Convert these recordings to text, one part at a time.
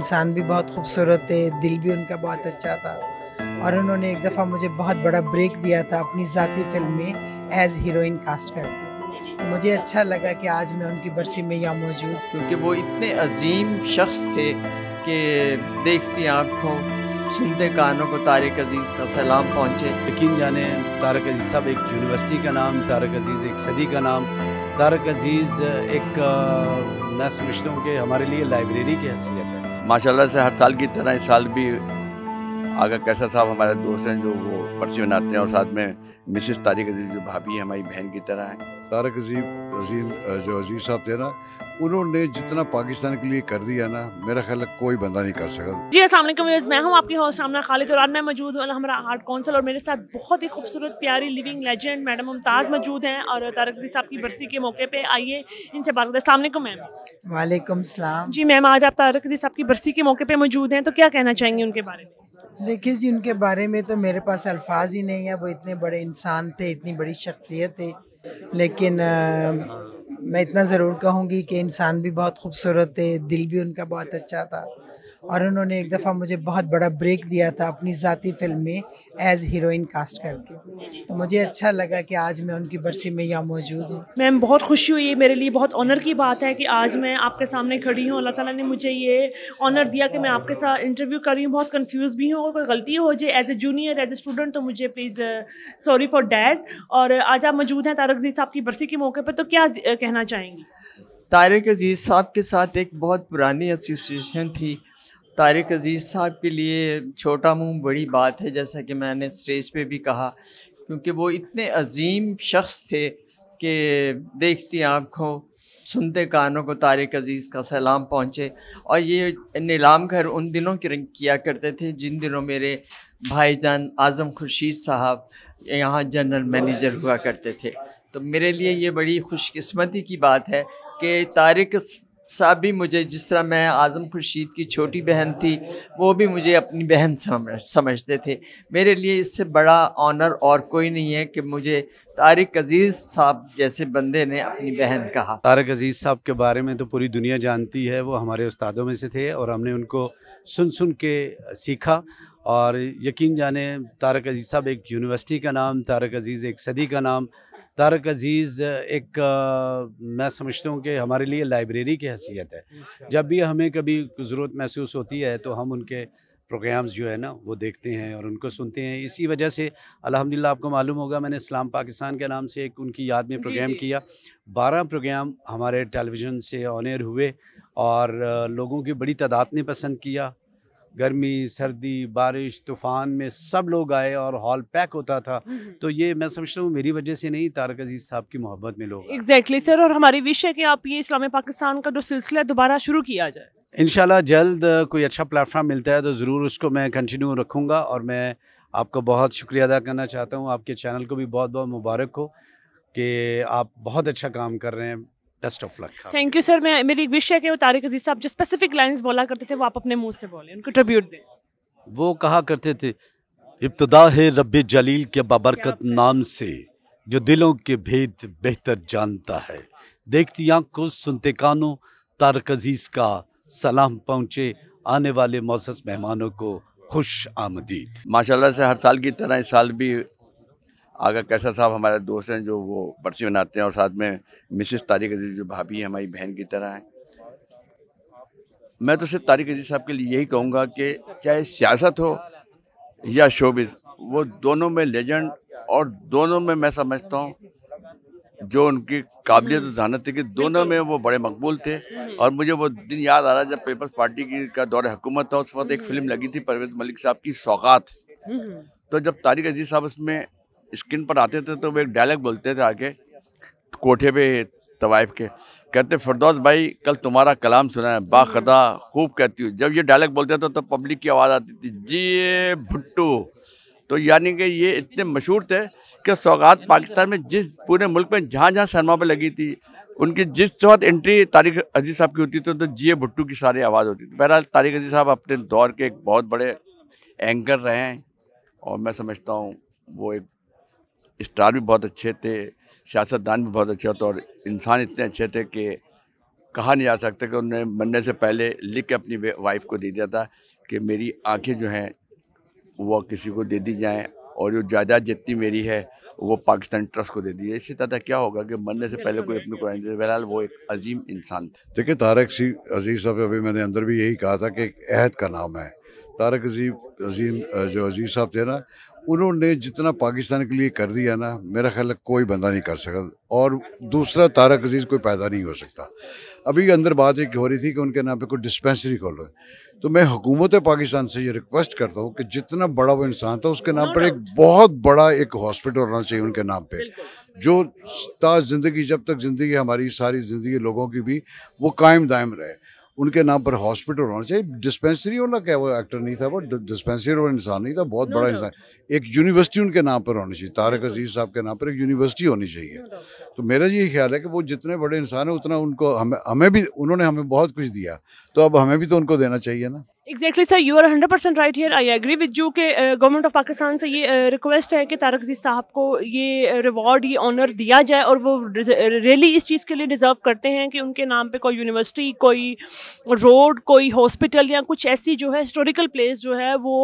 इंसान भी बहुत खूबसूरत थे दिल भी उनका बहुत अच्छा था और उन्होंने एक दफ़ा मुझे बहुत बड़ा ब्रेक दिया था अपनी ज़ाती फिल्म में एज हीरोइन कास्ट करके तो मुझे अच्छा लगा कि आज मैं उनकी बरसी में यहाँ मौजूद क्योंकि वो इतने अजीम शख्स थे कि देखती आँखों सुनते कानों को तारक अजीज़ का सलाम पहुँचे यकीन जाने तारक अजीज़ साहब एक यूनिवर्सिटी का नाम तारक अजीज़ एक सदी का नाम तारक अजीज़ एक मैं समझता हूँ कि हमारे लिए लाइब्रेरी की हैसियत है माशाल्लाह से हर साल की तरह इस साल भी आगा कैसर साहब हमारे दोस्त हैं जो वो पर्ची बनाते हैं और साथ में मिसेस तारिक अजीब जो भाभी है हमारी बहन की तरह है तारक अजीब अजीम जो अजीज साहब थे ना उन्होंने जितना पाकिस्तान के लिए कर दिया ना मेरा ख्याल कोई बंदा नहीं कर सकता जी असलम मैं हूँ आपकी होस्ट आमना खालिद और आज मैं मौजूद हूँ हमारा आर्ट काउंसिल और मेरे साथ बहुत ही खूबसूरत प्यारी लिविंग लेजेंड मैडम मुमताज़ मौजूद हैं और तारक जी साहब की बरसी के मौके पे आइए इनसे बात करते हैं मैम वालेकुम सलाम जी मैम आज आप तारक जी साहब की बरसी के मौके पर मौजूद हैं तो क्या कहना चाहेंगे उनके बारे में देखिए जी उनके बारे में तो मेरे पास अल्फाज ही नहीं है वो इतने बड़े इंसान थे इतनी बड़ी शख्सियत थे लेकिन आ, मैं इतना ज़रूर कहूँगी कि इंसान भी बहुत खूबसूरत थे दिल भी उनका बहुत अच्छा था और उन्होंने एक दफ़ा मुझे बहुत बड़ा ब्रेक दिया था अपनी ज़ाती फिल्म में एज हीरोइन कास्ट करके तो मुझे अच्छा लगा कि आज मैं उनकी बरसी में यहाँ मौजूद हूँ मैम बहुत खुशी हुई मेरे लिए बहुत ऑनर की बात है कि आज मैं आपके सामने खड़ी हूँ अल्लाह ताला ने मुझे ये ऑनर दिया कि मैं आपके साथ इंटरव्यू कर रही हूँ बहुत कन्फ्यूज़ भी हूँ कोई गलती हो जाए as a junior as a student तो मुझे प्लीज़ सॉरी फॉर डैट और आज आप मौजूद हैं तारक जी साहब की बरसी के मौके पर तो क्या uh, कहना चाहेंगी तारक अजीज़ साहब के साथ एक बहुत पुरानी एसोसिएशन थी तारिक अजीज़ साहब के लिए छोटा मुंह बड़ी बात है जैसा कि मैंने स्टेज पे भी कहा क्योंकि वो इतने अजीम शख्स थे कि देखती आँखों सुनते कानों को तारिक अजीज़ का सलाम पहुँचे और ये नीलाम घर उन दिनों के रंग किया करते थे जिन दिनों मेरे भाईजान आज़म खुर्शीद साहब यहाँ जनरल मैनेजर हुआ करते थे तो मेरे लिए ये बड़ी खुशकस्मती की बात है कि तारिक साहब भी मुझे जिस तरह मैं आज़म खुर्शीद की छोटी बहन थी वो भी मुझे अपनी बहन समझ समझते थे मेरे लिए इससे बड़ा ऑनर और कोई नहीं है कि मुझे तारिक अजीज़ साहब जैसे बंदे ने अपनी बहन कहा तारिक अजीज़ साहब के बारे में तो पूरी दुनिया जानती है वो हमारे उस्तादों में से थे और हमने उनको सुन सुन के सीखा और यकीन जाने तारक अजीज़ साहब एक यूनिवर्सिटी का नाम तारक अजीज़ एक सदी का नाम तारक अजीज़ एक आ, मैं समझता हूँ कि हमारे लिए लाइब्रेरी की हैसियत है अच्छा। जब भी हमें कभी ज़रूरत महसूस होती है तो हम उनके प्रोग्राम्स जो है ना वो देखते हैं और उनको सुनते हैं इसी वजह से अल्हम्दुलिल्लाह आपको मालूम होगा मैंने इस्लाम पाकिस्तान के नाम से एक उनकी याद में प्रोग्राम किया बारह प्रोग्राम हमारे टेलीविज़न से ऑनर हुए और लोगों की बड़ी तादाद ने पसंद किया गर्मी सर्दी बारिश तूफ़ान में सब लोग आए और हॉल पैक होता था तो ये मैं समझता हूँ मेरी वजह से नहीं तारक अजीज़ साहब की मोहब्बत में लोग एग्जैक्टली exactly, सर और हमारी विश है कि आप ये इस्लाम पाकिस्तान का जो सिलसिला दोबारा शुरू किया जाए इन जल्द कोई अच्छा प्लेटफार्म मिलता है तो ज़रूर उसको मैं कंटिन्यू रखूँगा और मैं आपका बहुत शुक्रिया अदा करना चाहता हूँ आपके चैनल को भी बहुत बहुत मुबारक हो कि आप बहुत अच्छा काम कर रहे हैं best of luck thank you sir मैं मेरी एक विश है कि वो तारिक अजीज साहब जो स्पेसिफिक लाइंस बोला करते थे वो आप अपने मुंह से बोले उनको ट्रिब्यूट दें वो कहा करते थे इब्तदा है रब जलील के बाबरकत नाम से जो दिलों के भेद बेहतर जानता है देखती आंखों सुनते कानों तारक अजीज का सलाम पहुँचे आने वाले मोसस मेहमानों को खुश आमदीद माशाल्लाह से हर साल की तरह इस साल भी आगा कैसर साहब हमारे दोस्त हैं जो वो बरसी बनाते हैं और साथ में मिसिस तारिक अजीज जो भाभी है हमारी बहन की तरह हैं मैं तो सिर्फ तारिक अजीज साहब के लिए यही कहूँगा कि चाहे सियासत हो या शोबिस वो दोनों में लेजेंड और दोनों में मैं समझता हूँ जो उनकी काबिलियत जहानत थी कि दोनों में वो बड़े मकबूल थे और मुझे वो दिन याद आ रहा जब पीपल्स पार्टी की का दौर हुकूमत था उस वक्त एक फ़िल्म लगी थी परवेज मलिक साहब की सौगात हम्म। तो जब तारिक अजीज साहब उसमें स्किन पर आते थे तो वो एक डायलॉग बोलते थे आके कोठे पे तवाइफ के कहते फरदौस भाई कल तुम्हारा कलाम सुना है बाखदा खूब कहती हूँ जब ये डायलॉग बोलते थे तो पब्लिक की आवाज़ आती थी जी भुट्टू तो यानी कि ये इतने मशहूर थे कि सौगात पाकिस्तान में जिस पूरे मुल्क में जहाँ जहाँ सरमा पर लगी थी उनकी जिस वक्त एंट्री तारिक अजीज साहब की होती थी तो जी भुट्टू की सारी आवाज़ होती थी बहरहाल तारिक अजीज साहब अपने दौर के एक बहुत बड़े एंकर रहे हैं और मैं समझता हूँ वो एक स्टार भी बहुत अच्छे थे सियासतदान भी बहुत अच्छे होते और इंसान इतने अच्छे थे कि कहा नहीं जा सकता कि उन्होंने मरने से पहले लिख के अपनी वाइफ को दे दिया था कि मेरी आंखें जो हैं वो किसी को दे दी जाएँ और जो जायदाद जितनी मेरी है वो पाकिस्तान ट्रस्ट को दे दी इसी तरह क्या होगा कि मरने से पहले कोई अपनी कुरान बहरहाल वो एक अजीम इंसान थे देखिए तारक सी अजीज़ साहब अभी मैंने अंदर भी यही कहा था कि एक अहद का नाम है तारक अजीब अजीम जो अजीज साहब थे ना उन्होंने जितना पाकिस्तान के लिए कर दिया ना मेरा ख्याल कोई बंदा नहीं कर सका और दूसरा तारक अजीज़ कोई पैदा नहीं हो सकता अभी अंदर बात एक हो रही थी कि उनके नाम पे कोई डिस्पेंसरी खोलो तो मैं हुकूमत पाकिस्तान से ये रिक्वेस्ट करता हूँ कि जितना बड़ा वो इंसान था उसके नाम पर एक बहुत बड़ा एक हॉस्पिटल होना चाहिए उनके नाम पर जो ताज ज़िंदगी जब तक ज़िंदगी हमारी सारी ज़िंदगी लोगों की भी वो कायम दायम रहे उनके नाम पर हॉस्पिटल होना चाहिए डिस्पेंसरी वाला क्या वो एक्टर नहीं था वो डिस्पेंसरी वाला इंसान नहीं था बहुत no, बड़ा इंसान एक यूनिवर्सिटी उनके नाम पर होनी चाहिए तारक अजीज साहब के नाम पर एक यूनिवर्सिटी होनी चाहिए no, तो मेरा यही ख्याल है कि वो जितने बड़े इंसान हैं उतना उनको हमें हमें भी उन्होंने हमें बहुत कुछ दिया तो अब हमें भी तो उनको देना चाहिए ना exactly sir you are hundred percent right here I agree with you के गवर्नमेंट ऑफ पाकिस्तान से ये रिक्वेस्ट uh, है कि तारक जी साहब को ये रिवॉर्ड uh, ये ऑनर दिया जाए और वो रियली uh, इस चीज़ के लिए डिज़र्व करते हैं कि उनके नाम पे कोई यूनिवर्सिटी कोई रोड कोई हॉस्पिटल या कुछ ऐसी जो है हिस्टोरिकल प्लेस जो है वो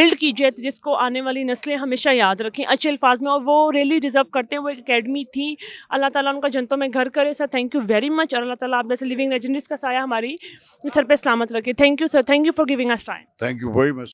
बिल्ड की जाए जिसको आने वाली नस्लें हमेशा याद रखें अच्छे अल्फाज में और वो रियली डिज़र्व करते हैं वो एक अकेडमी थी अल्लाह ताला उनका जनतों में घर करे sir thank you very much और अल्लाह ताला आप जैसे लिविंग लेजेंडरीज का साया हमारी सर पे सलामत रखे thank you sir thank you for giving us time. Thank you very much.